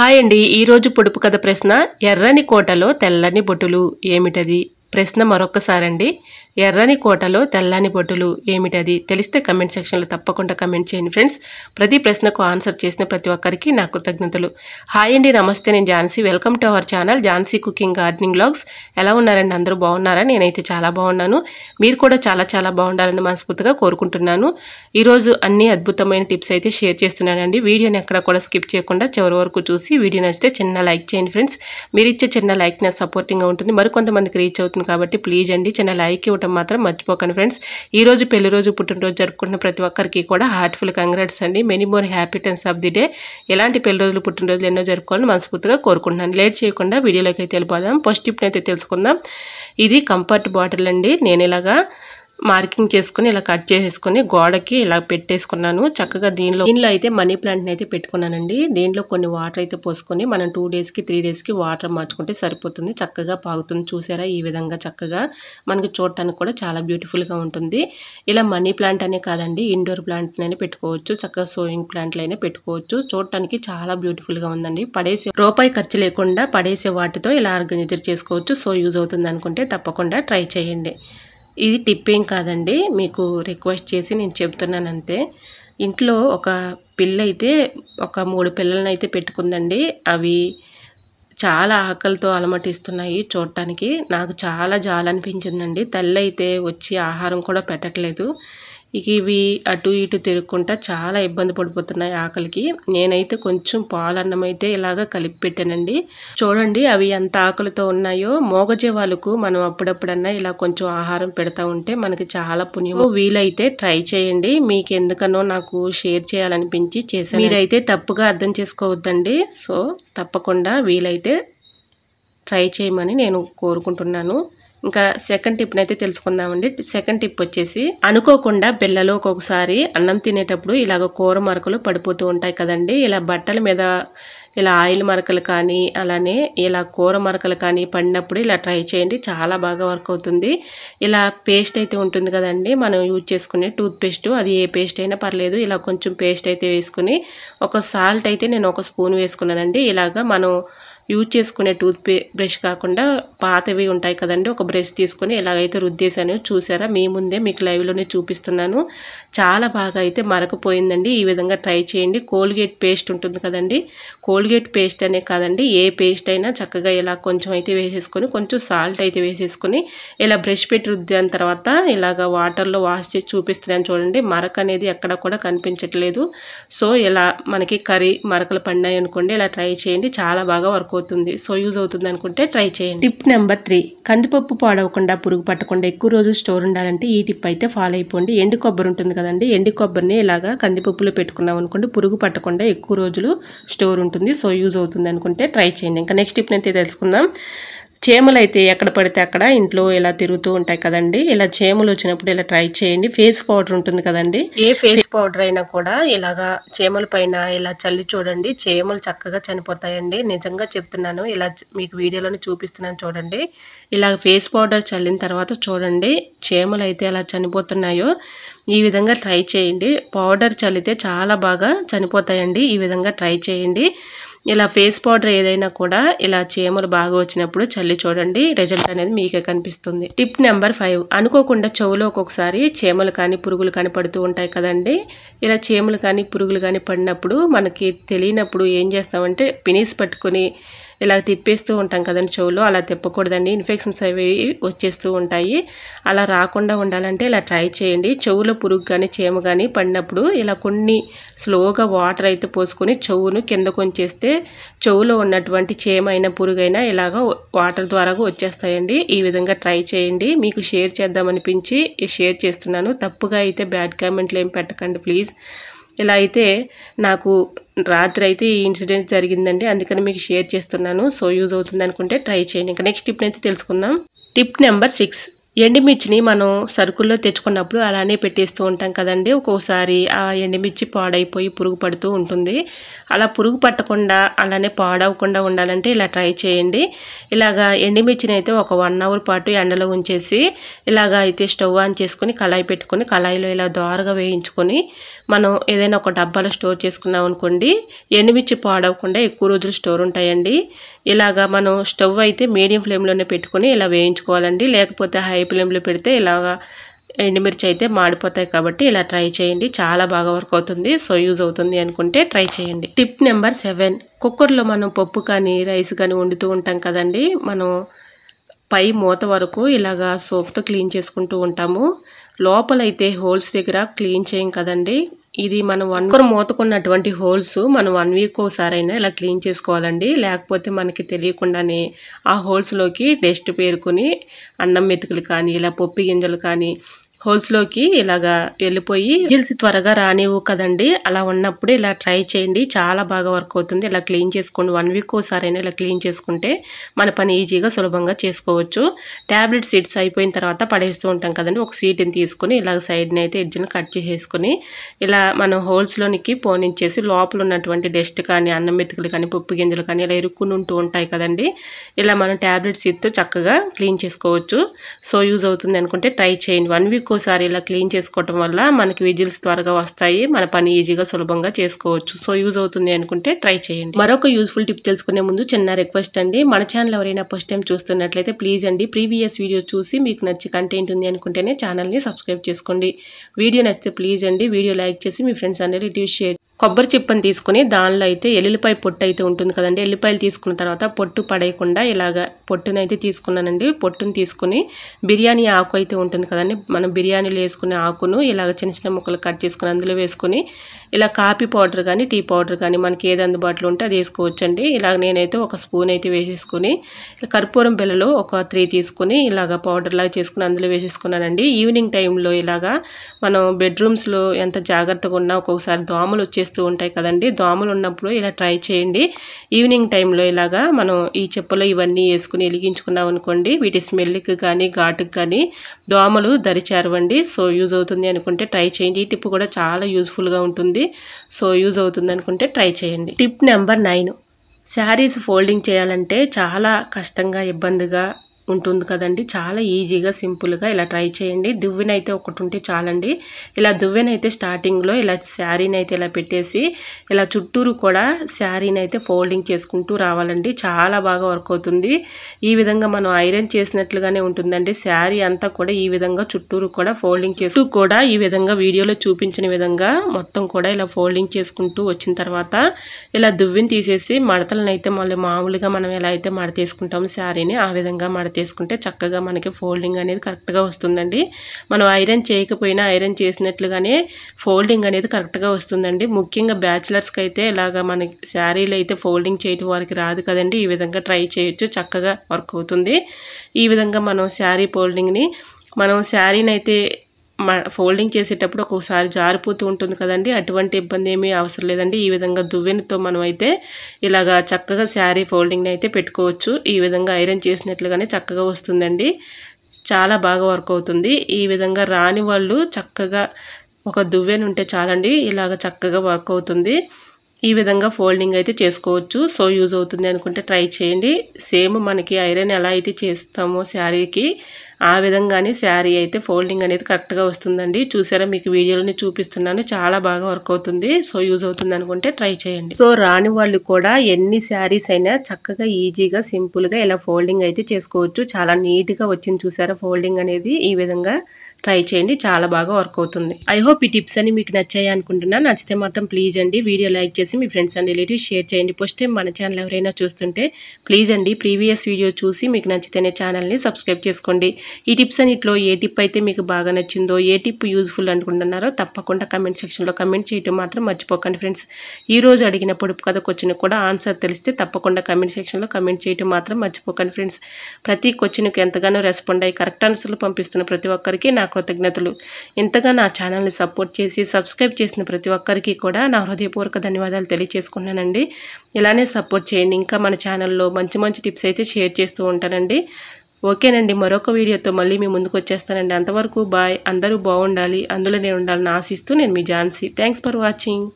hi అండి ఈరోజు పొడుపు కథ ప్రశ్న ఎర్రని కోటలో తెల్లని బొటులు ఏమిటది ప్రశ్న మరొక్కసారండి ఎర్రని కోటలో తెల్లని బొట్టులు ఏమిటది తెలిస్తే కమెంట్ సెక్షన్లో తప్పకుండా కమెంట్ చేయండి ఫ్రెండ్స్ ప్రతి ప్రశ్నకు ఆన్సర్ చేసిన ప్రతి ఒక్కరికి నా కృతజ్ఞతలు హాయ్ అండి నమస్తే నేను Jhansi welcome to our channel Jhansi cooking gardening blogs ఎలా ఉన్నారండి అందరూ బాగున్నారా నేనైతే చాలా బాగున్నాను మీరు కూడా చాలా చాలా బాగుండాలని మనస్ఫూర్తిగా కోరుకుంటున్నాను ఈరోజు అన్ని అద్భుతమైన టిప్స్ అయితే షేర్ చేస్తున్నానండి వీడియోని ఎక్కడ కూడా స్కిప్ చేయకుండా చివరి వరకు చూసి వీడియో నచ్చితే చిన్న లైక్ చేయండి ఫ్రెండ్స్ మీరు ఇచ్చే చిన్న లైక్ నా సపోర్టింగ్గా ఉంటుంది మరికొంతమందికి రీచ్ అవుతుంది కాబట్టి ప్లీజ్ అండి చిన్న లైక్ ఇవ్వటం మాత్రం మాత్రం మర్చిపోకండి ఫ్రెండ్స్ ఈ రోజు పెళ్లి రోజు పుట్టినరోజు జరుపుకుంటున్న ప్రతి ఒక్కరికి కూడా హార్ట్ఫుల్ కంగ్రాట్స్ అండి many more happy returns of the day ఎలాంటి పెళ్లి రోజులు పుట్టినరోజులు ఎన్నో జరుపుకోవాలని మనస్ఫూర్తిగా కోరుకుంటున్నాను లేట్ చేయకుండా వీడియోలోకి అయితే వెళ్ళిపోదాం ఫస్ట్ టిప్ని అయితే తెలుసుకుందాం ఇది కంఫర్ట్ బాటిల్ అండి నేను ఇలాగా మార్కింగ్ చేసుకుని ఇలా కట్ చేసేసుకుని గోడకి ఇలా పెట్టేసుకున్నాను చక్కగా దీనిలో దీనిలో అయితే మనీ ప్లాంట్ని అయితే పెట్టుకున్నానండి దీనిలో కొన్ని వాటర్ అయితే పోసుకొని మనం టూ డేస్కి త్రీ డేస్కి వాటర్ మార్చుకుంటే సరిపోతుంది చక్కగా పాగుతుంది చూసారా ఈ విధంగా చక్కగా మనకి చూడటానికి కూడా చాలా బ్యూటిఫుల్గా ఉంటుంది ఇలా మనీ ప్లాంట్ అనే కాదండి ఇండోర్ ప్లాంట్ని పెట్టుకోవచ్చు చక్కగా సోయింగ్ ప్లాంట్లైనా పెట్టుకోవచ్చు చూడటానికి చాలా బ్యూటిఫుల్గా ఉందండి పడేసే రూపాయి ఖర్చు లేకుండా పడేసే వాటితో ఇలా ఆర్గనైజర్ చేసుకోవచ్చు సో యూజ్ అవుతుంది అనుకుంటే తప్పకుండా ట్రై చేయండి ఇది టిప్ ఏం కాదండి మీకు రిక్వెస్ట్ చేసి నేను చెప్తున్నాను అంతే ఇంట్లో ఒక పిల్ల అయితే ఒక మూడు పిల్లలను అయితే పెట్టుకుందండి అవి చాలా ఆకలితో అలమటిస్తున్నాయి చూడటానికి నాకు చాలా జాలనిపించిందండి తల్లి అయితే వచ్చి ఆహారం కూడా పెట్టట్లేదు ఇక ఇవి అటు ఇటు తిరుక్కుంటా చాలా ఇబ్బంది పడిపోతున్నాయి ఆకలికి నేనైతే కొంచెం పాలన్నం అయితే ఇలాగ కలిపి పెట్టానండి చూడండి అవి ఎంత ఆకలితో ఉన్నాయో మోగజేవాళ్ళకు మనం అప్పుడప్పుడన్నా ఇలా కొంచెం ఆహారం పెడతా ఉంటే మనకి చాలా పుణ్యం వీలైతే ట్రై చేయండి మీకు ఎందుకనో నాకు షేర్ చేయాలనిపించి చేసే మీరైతే తప్పుగా అర్థం చేసుకోవద్దండి సో తప్పకుండా వీలైతే ట్రై చేయమని నేను కోరుకుంటున్నాను ఇంకా సెకండ్ టిప్ అయితే తెలుసుకుందామండి సెకండ్ టిప్ వచ్చేసి అనుకోకుండా పిల్లలు ఒక్కొక్కసారి అన్నం తినేటప్పుడు ఇలాగ కూర మరకలు పడిపోతూ ఉంటాయి కదండి ఇలా బట్టల మీద ఇలా ఆయిల్ మరకలు కానీ అలానే ఇలా కూర మరకలు కానీ పడినప్పుడు ఇలా ట్రై చేయండి చాలా బాగా వర్క్ అవుతుంది ఇలా పేస్ట్ అయితే ఉంటుంది కదండి మనం యూజ్ చేసుకునే టూత్ పేస్ట్ అది ఏ పేస్ట్ అయినా పర్లేదు ఇలా కొంచెం పేస్ట్ అయితే వేసుకుని ఒక సాల్ట్ అయితే నేను ఒక స్పూన్ వేసుకున్నానండి ఇలాగ మనం యూజ్ చేసుకునే టూత్ పే బ్రష్ కాకుండా పాతవి ఉంటాయి కదండి ఒక బ్రష్ తీసుకొని ఎలాగైతే రుద్దేశాను చూసారా మీ ముందే మీకు లైవ్లోనే చూపిస్తున్నాను చాలా బాగా అయితే మరకపోయిందండి ఈ విధంగా ట్రై చేయండి కోల్గేట్ పేస్ట్ ఉంటుంది కదండి కోల్గేట్ పేస్ట్ అనే కాదండి ఏ పేస్ట్ అయినా చక్కగా ఇలా కొంచెం అయితే వేసేసుకొని కొంచెం సాల్ట్ అయితే వేసేసుకొని ఇలా బ్రష్ పెట్టి రుద్దిన తర్వాత ఇలాగ వాటర్లో వాష్ చేసి చూపిస్తున్నాను చూడండి మరక అనేది ఎక్కడ కూడా కనిపించట్లేదు సో ఇలా మనకి కర్రీ మరకలు పండాయి అనుకోండి ఇలా ట్రై చేయండి చాలా బాగా వర్క్ అవుతుంది సో యూజ్ అవుతుంది అనుకుంటే ట్రై చేయండి టిప్ నెంబర్ త్రీ కందిపప్పు పాడవకుండా పురుగు పట్టకుండా ఎక్కువ రోజులు స్టోర్ ఉండాలంటే ఈ టిప్ అయితే ఫాలో అయిపోండి ఎండు కొబ్బరి ఉంటుంది కదండి ఎండు కొబ్బరిని ఇలాగా కందిపప్పులో పెట్టుకున్నాం అనుకోండి పురుగు పట్టకుండా ఎక్కువ రోజులు స్టోర్ ఉంటుంది సో యూజ్ అవుతుంది అనుకుంటే ట్రై చేయండి ఇంకా నెక్స్ట్ టిప్ నైతే తెలుసుకుందాం అయితే ఎక్కడ పడితే అక్కడ ఇంట్లో ఇలా తిరుగుతూ ఉంటాయి కదండి ఇలా చేములు వచ్చినప్పుడు ఇలా ట్రై చేయండి ఫేస్ పౌడర్ ఉంటుంది కదండి ఏ ఫేస్ పౌడర్ అయినా కూడా ఇలాగా చేముల పైన ఇలా చల్లి చూడండి చేములు చక్కగా చనిపోతాయండి నిజంగా చెప్తున్నాను ఇలా మీకు వీడియోలోనే చూపిస్తున్నాను చూడండి ఇలా ఫేస్ పౌడర్ చల్లిన తర్వాత చూడండి చేములు అయితే ఎలా చనిపోతున్నాయో ఈ విధంగా ట్రై చేయండి పౌడర్ చల్లితే చాలా బాగా చనిపోతాయండి ఈ విధంగా ట్రై చేయండి ఇలా ఫేస్ పౌడర్ ఏదైనా కూడా ఇలా చేమలు బాగా వచ్చినప్పుడు చల్లి చూడండి రిజల్ట్ అనేది మీకే కనిపిస్తుంది టిప్ నెంబర్ ఫైవ్ అనుకోకుండా చెవులో ఒక్కొక్కసారి చేమలు కానీ పురుగులు కానీ పడుతూ ఉంటాయి కదండి ఇలా చేమలు కానీ పురుగులు కానీ పడినప్పుడు మనకి తెలియనప్పుడు ఏం చేస్తామంటే పినీస్ పట్టుకొని ఇలా తిప్పేస్తూ ఉంటాం కదండి చెవులో అలా తిప్పకూడదండి ఇన్ఫెక్షన్స్ అవి వచ్చేస్తూ ఉంటాయి అలా రాకుండా ఉండాలంటే ఇలా ట్రై చేయండి చెవులో పురుగు కానీ చేమ కానీ పడినప్పుడు ఇలా కొన్ని స్లోగా వాటర్ అయితే పోసుకొని చెవును కింద కొంచేస్తే చెవులో ఉన్నటువంటి చేమైన పురుగైనా ఇలాగ వాటర్ ద్వారా వచ్చేస్తాయండి ఈ విధంగా ట్రై చేయండి మీకు షేర్ చేద్దామనిపించి షేర్ చేస్తున్నాను తప్పుగా అయితే బ్యాడ్ కామెంట్లు ఏం పెట్టకండి ప్లీజ్ ఇలా అయితే నాకు రాత్రి అయితే ఈ ఇన్సిడెంట్ జరిగిందండి అందుకని మీకు షేర్ చేస్తున్నాను సో యూజ్ అవుతుంది అనుకుంటే ట్రై చేయండి ఇంకా నెక్స్ట్ టిప్ అయితే తెలుసుకుందాం టిప్ నెంబర్ సిక్స్ ఎండుమిర్చిని మనం సరుకుల్లో తెచ్చుకున్నప్పుడు అలానే పెట్టేస్తూ ఉంటాం కదండి ఒక్కోసారి ఆ ఎండుమిర్చి పాడైపోయి పురుగు పడుతూ ఉంటుంది అలా పురుగు పట్టకుండా అలానే పాడవకుండా ఉండాలంటే ఇలా ట్రై చేయండి ఇలాగా ఎండుమిర్చిని అయితే ఒక వన్ అవర్ పాటు ఎండలో ఉంచేసి ఇలాగా అయితే స్టవ్ ఆన్ చేసుకుని కళాయి పెట్టుకుని కళాయిలో ఇలా దోరగా వేయించుకొని మనం ఏదైనా ఒక డబ్బాలో స్టోర్ చేసుకున్నాం అనుకోండి ఎండుమిర్చి పాడవకుండా ఎక్కువ రోజులు స్టోర్ ఉంటాయండి ఇలాగా మనం స్టవ్ అయితే మీడియం ఫ్లేమ్లోనే పెట్టుకుని ఇలా వేయించుకోవాలండి లేకపోతే హై ఫ్రై ఫ్లేమ్లో పెడితే ఇలాగా ఎండుమిర్చి అయితే మాడిపోతాయి కాబట్టి ఇలా ట్రై చేయండి చాలా బాగా వర్క్ అవుతుంది సో యూజ్ అవుతుంది అనుకుంటే ట్రై చేయండి టిప్ నెంబర్ సెవెన్ కుక్కర్లో మనం పప్పు కానీ రైస్ కానీ వండుతూ ఉంటాం కదండి మనం పై మూత వరకు ఇలాగా సోప్తో క్లీన్ చేసుకుంటూ ఉంటాము లోపలైతే హోల్స్ దగ్గర క్లీన్ చేయం కదండి ఇది మనం వన్ ఒకరు మూతకున్నటువంటి హోల్స్ మనం వన్ వీక్ ఒకసారైనా ఇలా క్లీన్ చేసుకోవాలండి లేకపోతే మనకి తెలియకుండానే ఆ హోల్స్లోకి డస్ట్ పేరుకొని అన్నం మెతుకులు కానీ ఇలా పప్పు గింజలు కానీ హోల్స్లోకి ఇలాగా వెళ్ళిపోయి జిల్స్ త్వరగా రానివ్వు కదండి అలా ఉన్నప్పుడు ఇలా ట్రై చేయండి చాలా బాగా వర్క్ అవుతుంది ఇలా క్లీన్ చేసుకోండి వన్ వీక్ ఒకసారైనా ఇలా క్లీన్ చేసుకుంటే మన పని ఈజీగా సులభంగా చేసుకోవచ్చు ట్యాబ్లెట్ సీట్స్ అయిపోయిన తర్వాత పడేస్తూ ఉంటాం కదండి ఒక సీట్ని తీసుకుని ఇలాగ సైడ్ని అయితే ఎడ్జ్ని కట్ చేసేసుకుని ఇలా మనం హోల్స్లోనికి పోనిచ్చేసి లోపల ఉన్నటువంటి డస్ట్ కానీ అన్నం మెతుకులు కానీ పప్పు గింజలు కానీ ఇలా ఇరుక్కుని ఉంటూ ఉంటాయి కదండి ఇలా మనం ట్యాబ్లెట్ సీట్తో చక్కగా క్లీన్ చేసుకోవచ్చు సో యూజ్ అవుతుంది అనుకుంటే ట్రై చేయండి వన్ వీక్ ఇంకోసారి ఇలా క్లీన్ చేసుకోవటం వల్ల మనకి విజిల్స్ త్వరగా వస్తాయి మన పని ఈజీగా సులభంగా చేసుకోవచ్చు సో యూజ్ అవుతుంది అనుకుంటే ట్రై చేయండి మరొక యూజ్ఫుల్ టిప్ తెలుసుకునే ముందు చిన్న రిక్వెస్ట్ అండి మన ఛానల్ ఎవరైనా ఫస్ట్ టైం చూస్తున్నట్లయితే ప్లీజ్ అండి ప్రీవియస్ వీడియోస్ చూసి మీకు నచ్చి కంటెంట్ ఉంది అనుకుంటేనే ఛానల్ని సబ్స్క్రైబ్ చేసుకోండి వీడియో నచ్చితే ప్లీజ్ అండి వీడియో లైక్ చేసి మీ ఫ్రెండ్స్ అందరి రివ్యూస్ షేర్ కొబ్బరి చిప్పని తీసుకుని దానిలో అయితే ఎల్లుల్లిపాయ పొట్టు అయితే ఉంటుంది కదండి ఎల్లిపాయలు తీసుకున్న తర్వాత పొట్టు పడేయకుండా ఇలాగ పొట్టునైతే తీసుకున్నానండి పొట్టును తీసుకుని బిర్యానీ ఆకు అయితే ఉంటుంది కదండి మనం బిర్యానీలో వేసుకునే ఆకును ఇలాగ చిన్న చిన్న ముక్కలు కట్ చేసుకుని అందులో వేసుకుని ఇలా కాఫీ పౌడర్ కానీ టీ పౌడర్ కానీ మనకి ఏది అందుబాటులో ఉంటే అది వేసుకోవచ్చండి ఇలాగ నేనైతే ఒక స్పూన్ అయితే వేసేసుకుని కర్పూరం బిల్లలు ఒక త్రీ తీసుకుని ఇలాగ పౌడర్ లాగా చేసుకుని అందులో వేసేసుకున్నానండి ఈవినింగ్ టైంలో ఇలాగా మనం బెడ్రూమ్స్లో ఎంత జాగ్రత్తగా ఉన్నా ఒక్కొక్కసారి దోమలు వచ్చేసి కనిపిస్తూ ఉంటాయి కదండి దోమలు ఉన్నప్పుడు ఇలా ట్రై చేయండి ఈవినింగ్ టైంలో ఇలాగా మనం ఈ చెప్పులు ఇవన్నీ వేసుకుని వెలిగించుకున్నాం అనుకోండి వీటి స్మెల్కి కానీ ఘాటుకి కానీ దోమలు దరిచారవండి సో యూజ్ అవుతుంది అనుకుంటే ట్రై చేయండి ఈ టిప్ కూడా చాలా యూజ్ఫుల్గా ఉంటుంది సో యూజ్ అవుతుంది అనుకుంటే ట్రై చేయండి tip number nine saris folding చేయాలంటే చాలా కష్టంగా ఇబ్బందిగా ఉంటుంది కదండి చాలా ఈజీగా సింపుల్గా ఇలా ట్రై చేయండి దువ్వెనైతే ఒకటి ఉంటే చాలండి ఇలా దువ్వెనైతే స్టార్టింగ్లో ఇలా శారీని అయితే ఇలా పెట్టేసి ఇలా చుట్టూరు కూడా శారీని అయితే ఫోల్డింగ్ చేసుకుంటూ రావాలండి చాలా బాగా వర్క్ అవుతుంది ఈ విధంగా మనం ఐరన్ చేసినట్లుగానే ఉంటుందండి శారీ అంతా కూడా ఈ విధంగా చుట్టూరు కూడా ఫోల్డింగ్ చేస్తూ కూడా ఈ విధంగా వీడియోలో చూపించిన విధంగా మొత్తం కూడా ఇలా ఫోల్డింగ్ చేసుకుంటూ వచ్చిన తర్వాత ఇలా దువ్విని తీసేసి మడతలను అయితే మళ్ళీ మామూలుగా మనం ఎలా అయితే మడతేసుకుంటాం శారీని ఆ విధంగా మడతీ చేసుకుంటే చక్కగా మనకి ఫోల్డింగ్ అనేది కరెక్ట్గా వస్తుందండి మనం ఐరన్ చేయకపోయినా ఐరన్ చేసినట్లుగానే ఫోల్డింగ్ అనేది కరెక్ట్గా వస్తుందండి ముఖ్యంగా బ్యాచిలర్స్కి అయితే ఇలాగ మనకి శారీలు అయితే ఫోల్డింగ్ చేయటం వారికి రాదు కదండి ఈ విధంగా ట్రై చేయొచ్చు చక్కగా వర్క్ అవుతుంది ఈ విధంగా మనం శారీ ఫోల్డింగ్ని మనం శారీని అయితే ఫోల్డింగ్ చేసేటప్పుడు ఒక్కొక్కసారి జారిపోతూ ఉంటుంది కదండి అటువంటి ఇబ్బంది ఏమీ అవసరం లేదండి ఈ విధంగా దువ్వెనతో మనం అయితే ఇలాగా చక్కగా శారీ ఫోల్డింగ్ని అయితే పెట్టుకోవచ్చు ఈ విధంగా ఐరన్ చేసినట్లుగానే చక్కగా వస్తుందండి చాలా బాగా వర్క్ అవుతుంది ఈ విధంగా రాని వాళ్ళు చక్కగా ఒక దువ్వెన ఉంటే చాలండి ఇలాగ చక్కగా వర్క్ అవుతుంది ఈ విధంగా ఫోల్డింగ్ అయితే చేసుకోవచ్చు సో యూజ్ అవుతుంది అనుకుంటే ట్రై చేయండి సేమ్ మనకి ఐరన్ ఎలా అయితే చేస్తామో శారీకి ఆ విధంగానే శారీ అయితే ఫోల్డింగ్ అనేది కరెక్ట్గా వస్తుందండి చూసారా మీకు వీడియోలోనే చూపిస్తున్నాను చాలా బాగా వర్క్ అవుతుంది సో యూజ్ అవుతుంది అనుకుంటే ట్రై చేయండి సో రాని వాళ్ళు కూడా ఎన్ని శారీస్ అయినా చక్కగా ఈజీగా సింపుల్గా ఇలా ఫోల్డింగ్ అయితే చేసుకోవచ్చు చాలా నీట్గా వచ్చింది చూసారా ఫోల్డింగ్ అనేది ఈ విధంగా ట్రై చేయండి చాలా బాగా వర్క్ అవుతుంది ఐ హోప్ ఈ టిప్స్ అని మీకు నచ్చాయి అనుకుంటున్నా నచ్చితే మాత్రం ప్లీజ్ అండి వీడియో లైక్ చేసి మీ ఫ్రెండ్స్ అండ్ రిలేటివ్స్ షేర్ చేయండి ఫస్ట్ టైం మన ఛానల్ ఎవరైనా చూస్తుంటే ప్లీజ్ అండి ప్రీవియస్ వీడియో చూసి మీకు నచ్చితేనే ఛానల్ని సబ్స్క్రైబ్ చేసుకోండి ఈ టిప్స్ అన్నింటిలో ఏ టిప్ అయితే మీకు బాగా నచ్చిందో ఏ టిప్ యూజ్ఫుల్ అనుకుంటున్నారో తప్పకుండా కమెంట్ సెక్షన్లో కమెంట్ చేయటం మాత్రం మర్చిపోకండి ఫ్రెండ్స్ ఈరోజు అడిగిన పొడుపు కథ క్వశ్చన్ కూడా ఆన్సర్ తెలిస్తే తప్పకుండా కమెంట్ సెక్షన్లో కమెంట్ చేయటం మాత్రం మర్చిపోకండి ఫ్రెండ్స్ ప్రతి క్వశ్చన్కి ఎంతగానో రెస్పాండ్ అయ్యి కరెక్ట్ ఆన్సర్లు పంపిస్తున్న ప్రతి ఒక్కరికి నా కృతజ్ఞతలు ఇంతగా నా ఛానల్ని సపోర్ట్ చేసి సబ్స్క్రైబ్ చేసిన ప్రతి ఒక్కరికి కూడా నా హృదయపూర్వక ధన్యవాదాలు తెలియజేసుకున్నానండి ఇలానే సపోర్ట్ చేయండి ఇంకా మన ఛానల్లో మంచి మంచి టిప్స్ అయితే షేర్ చేస్తూ ఉంటానండి ఓకేనండి మరొక వీడియోతో మళ్ళీ మీ ముందుకు వచ్చేస్తానండి అంతవరకు బాయ్ అందరూ బాగుండాలి అందులోనే ఉండాలని ఆశిస్తూ నేను మీ ఝాన్సీ థ్యాంక్స్ ఫర్ వాచింగ్